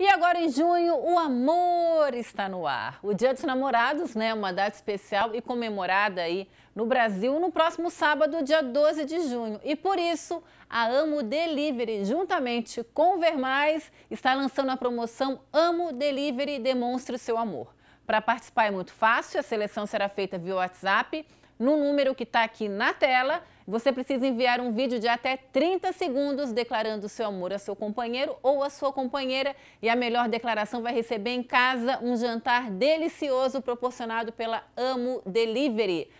E agora em junho, o amor está no ar. O Dia dos Namorados, né, é uma data especial e comemorada aí no Brasil no próximo sábado, dia 12 de junho. E por isso, a Amo Delivery, juntamente com o Vermais, está lançando a promoção Amo Delivery Demonstre o seu amor. Para participar é muito fácil, a seleção será feita via WhatsApp no número que está aqui na tela. Você precisa enviar um vídeo de até 30 segundos declarando seu amor a seu companheiro ou a sua companheira. E a melhor declaração vai receber em casa um jantar delicioso proporcionado pela Amo Delivery.